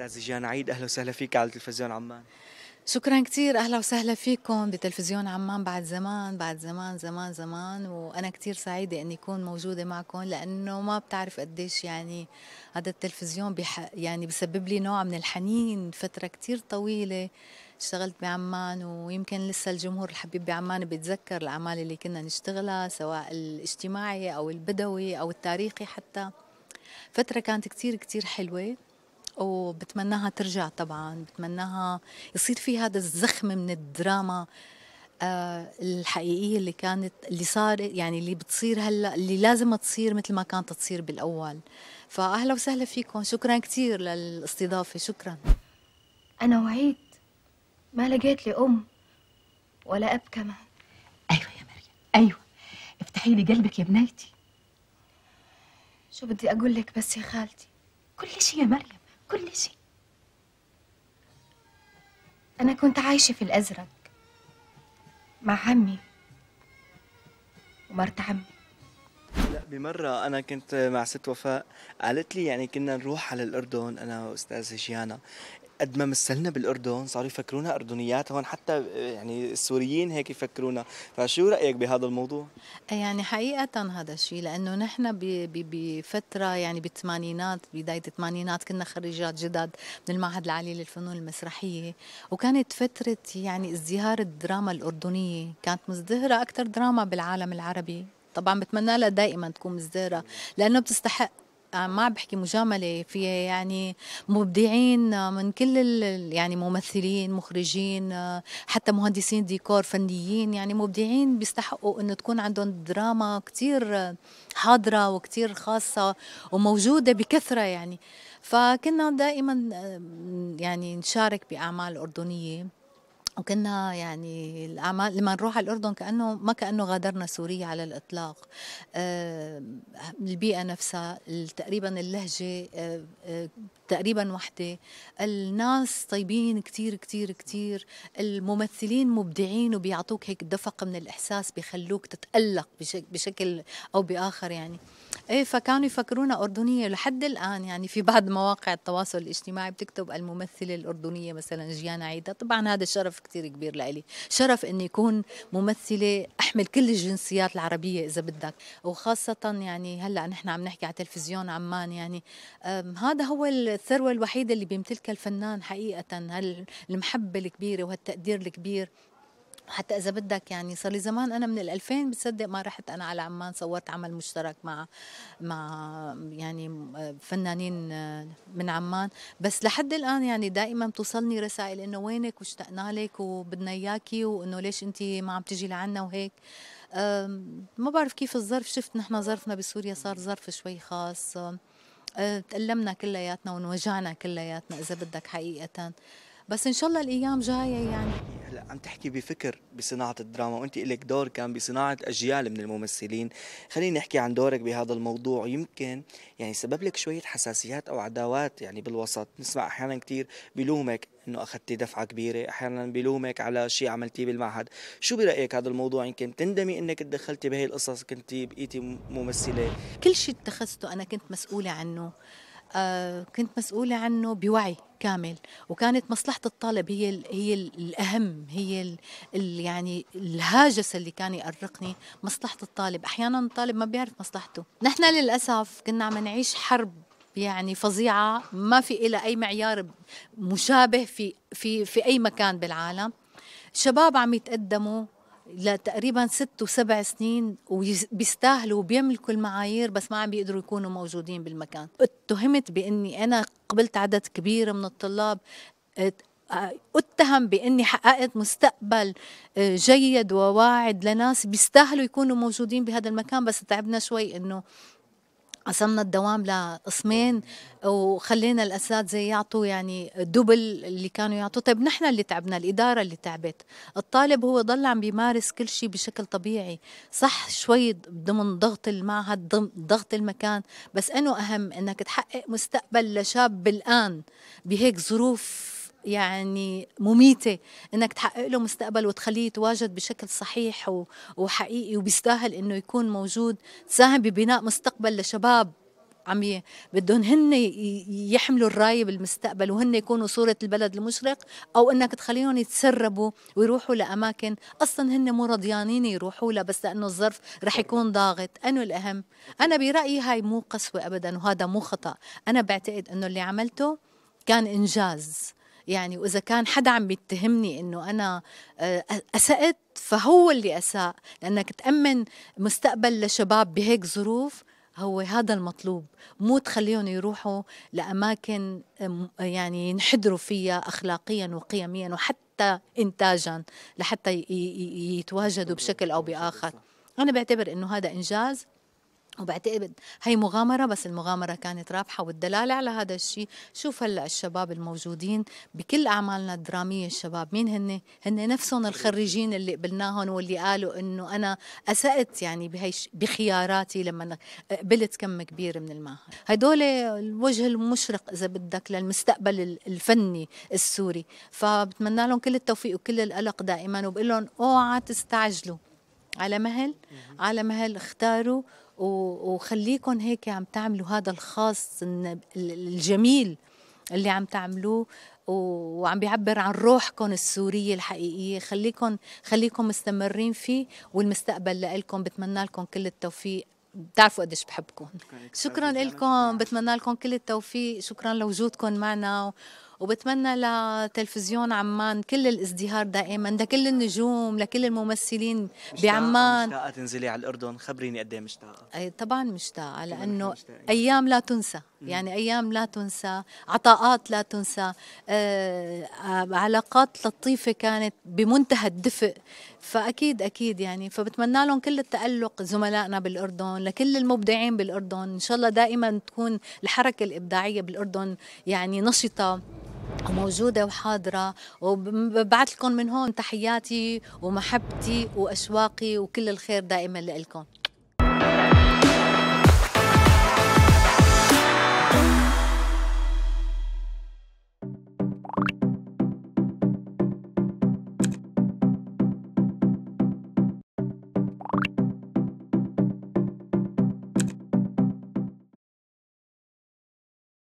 استاذ جان عيد اهلا وسهلا فيك على تلفزيون عمان شكرا كثير اهلا وسهلا فيكم بتلفزيون عمان بعد زمان بعد زمان زمان زمان وانا كثير سعيده اني اكون موجوده معكم لانه ما بتعرف قديش يعني هذا التلفزيون يعني بسبب لي نوع من الحنين فتره كثير طويله اشتغلت بعمان ويمكن لسه الجمهور الحبيب بعمان بيتذكر الاعمال اللي كنا نشتغلها سواء الاجتماعي او البدوي او التاريخي حتى فتره كانت كثير كثير حلوه وبتمناها ترجع طبعا بتمناها يصير في هذا الزخم من الدراما آه، الحقيقيه اللي كانت اللي صار يعني اللي بتصير هلا اللي لازم تصير مثل ما كانت تصير بالاول فاهلا وسهلا فيكم شكرا كثير للاستضافه شكرا انا وعيت ما لقيت لي ام ولا اب كمان ايوه يا مريم ايوه افتحي لي قلبك يا بنيتي شو بدي اقول لك بس يا خالتي كل شيء يا مريم كل شيء أنا كنت عايشة في الأزرق مع عمي ومرت عمي لا بمرة أنا كنت مع ست وفاء قالت لي يعني كنا نروح على الأردن أنا وأستاذة جيانا قد ما مثلنا بالاردن صاروا يفكرونا اردنيات هون حتى آه، يعني السوريين هيك يفكرونا فشو رايك بهذا الموضوع يعني حقيقه هذا الشيء لانه نحن بفتره يعني بالثمانينات بدايه الثمانينات كنا خريجات جدد من المعهد العالي للفنون المسرحيه وكانت فتره يعني ازدهار الدراما الاردنيه كانت مزدهره اكثر دراما بالعالم العربي طبعا بتمنى لها دائما تكون مزدهره لانه بتستحق ما بحكي مجامله في يعني مبدعين من كل يعني ممثلين مخرجين حتى مهندسين ديكور فنيين يعني مبدعين بيستحقوا انه تكون عندهم دراما كثير حاضره وكثير خاصه وموجوده بكثره يعني فكنا دائما يعني نشارك باعمال اردنيه وكنا يعني الاعمال لما نروح على الاردن كانه ما كانه غادرنا سوريا على الاطلاق أه البيئه نفسها تقريبا اللهجه أه أه تقريبا وحده الناس طيبين كثير كثير كثير الممثلين مبدعين وبيعطوك هيك دفق من الاحساس بيخلوك تتالق بشكل او باخر يعني ايه فكانوا يفكرونا اردنيه لحد الان يعني في بعض مواقع التواصل الاجتماعي بتكتب الممثله الاردنيه مثلا جيانا عيدة طبعا هذا شرف كثير كبير لإلي شرف اني يكون ممثله احمل كل الجنسيات العربيه اذا بدك وخاصه يعني هلا نحن عم نحكي على تلفزيون عمان يعني هذا هو الثروه الوحيده اللي بيمتلكها الفنان حقيقه هالمحبه الكبيره وهالتقدير الكبير حتى اذا بدك يعني صار لي زمان انا من ال 2000 بتصدق ما رحت انا على عمان صورت عمل مشترك مع مع يعني فنانين من عمان بس لحد الان يعني دائما بتوصلني رسائل انه وينك واشتقنا لك وبدنا اياكي وانه ليش انت ما عم تجي لعنا وهيك ما بعرف كيف الظرف شفت نحن ظرفنا بسوريا صار ظرف شوي خاص أه، تألمنا كلياتنا ونوجعنا كلياتنا إذا بدك حقيقة بس إن شاء الله الأيام جاية يعني عم تحكي بفكر بصناعه الدراما وانت لك دور كان بصناعه اجيال من الممثلين خلينا نحكي عن دورك بهذا الموضوع يمكن يعني سبب لك شويه حساسيات او عداوات يعني بالوسط نسمع احيانا كثير بلومك انه اخذتي دفعه كبيره احيانا بلومك على شيء عملتيه بالمعهد شو برايك هذا الموضوع يمكن تندمي انك تدخلتي بهي القصص كنتي بقيتي ممثله كل شيء اتخذته انا كنت مسؤوله عنه آه، كنت مسؤولة عنه بوعي كامل وكانت مصلحة الطالب هي الـ هي الـ الأهم هي ال الـ يعني الهاجس اللي كان يأرقني مصلحة الطالب أحيانا الطالب ما بيعرف مصلحته نحن للأسف كنا عم نعيش حرب يعني فظيعة ما في إلى أي معيار مشابه في في في أي مكان بالعالم شباب عم يتقدموا لتقريبا ست وسبع سنين وبيستاهلوا وبيملكوا المعايير بس ما عم بيقدروا يكونوا موجودين بالمكان اتهمت باني انا قبلت عدد كبير من الطلاب آه، اتهم باني حققت مستقبل آه، جيد وواعد لناس بيستاهلوا يكونوا موجودين بهذا المكان بس تعبنا شوي انه قسمنا الدوام لقسمين وخلينا الاساتذه يعطوا يعني دبل اللي كانوا يعطوا طيب نحن اللي تعبنا الاداره اللي تعبت الطالب هو ضل عم بيمارس كل شيء بشكل طبيعي صح شوي ضمن ضغط المعهد ضغط المكان بس انه اهم انك تحقق مستقبل لشاب الان بهيك ظروف يعني مميتة انك تحقق له مستقبل وتخليه يتواجد بشكل صحيح وحقيقي وبيستاهل انه يكون موجود تساهم ببناء مستقبل لشباب عم بدهم هن يحملوا الرايه بالمستقبل وهن يكونوا صوره البلد المشرق او انك تخليهم يتسربوا ويروحوا لاماكن اصلا هن مو رضيانين يروحوا لها بس لانه الظرف رح يكون ضاغط، انه الاهم؟ انا برايي هاي مو قسوه ابدا وهذا مو خطا، انا بعتقد انه اللي عملته كان انجاز يعني واذا كان حدا عم بيتهمني انه انا آه، اسأت فهو اللي اساء لانك تامن مستقبل لشباب بهيك ظروف هو هذا المطلوب مو تخليهم يروحوا لاماكن يعني ينحدروا فيها اخلاقيا وقيميا وحتى انتاجا لحتى يتواجدوا بشكل او باخر انا بعتبر انه هذا انجاز وبعتقد إيه هي مغامرة بس المغامرة كانت رابحة والدلالة على هذا الشيء شوف هلا الشباب الموجودين بكل أعمالنا الدرامية الشباب مين هن هن نفسهم الخريجين اللي قبلناهم واللي قالوا إنه أنا أسأت يعني بهي بخياراتي لما قبلت كم كبير من المعهد هدول الوجه المشرق إذا بدك للمستقبل الفني السوري فبتمنى لهم كل التوفيق وكل القلق دائما وبقول لهم اوعى تستعجلوا على مهل على مهل اختاروا وخليكم هيك عم تعملوا هذا الخاص الجميل اللي عم تعملوه وعم بيعبر عن روحكم السورية الحقيقية خليكم خليكم مستمرين فيه والمستقبل لإلكم بتمنى لكم كل التوفيق بتعرفوا قديش بحبكم شكرا لكم بتمنى لكم كل التوفيق شكرا لوجودكم معنا وبتمنى لتلفزيون عمان كل الازدهار دائما لكل النجوم لكل الممثلين بعمان مشتاقه تنزلي على الاردن خبريني قد ايه مشتاقه اي طبعا مشتاقه لانه مشتاقة. يعني. ايام لا تنسى يعني ايام لا تنسى عطاءات لا تنسى آه،, آه علاقات لطيفه كانت بمنتهى الدفء فاكيد اكيد يعني فبتمنى لهم كل التالق زملائنا بالاردن لكل المبدعين بالاردن ان شاء الله دائما تكون الحركه الابداعيه بالاردن يعني نشطه موجودة وحاضرة وببعث لكم من هون تحياتي ومحبتي وأشواقي وكل الخير دائما لكم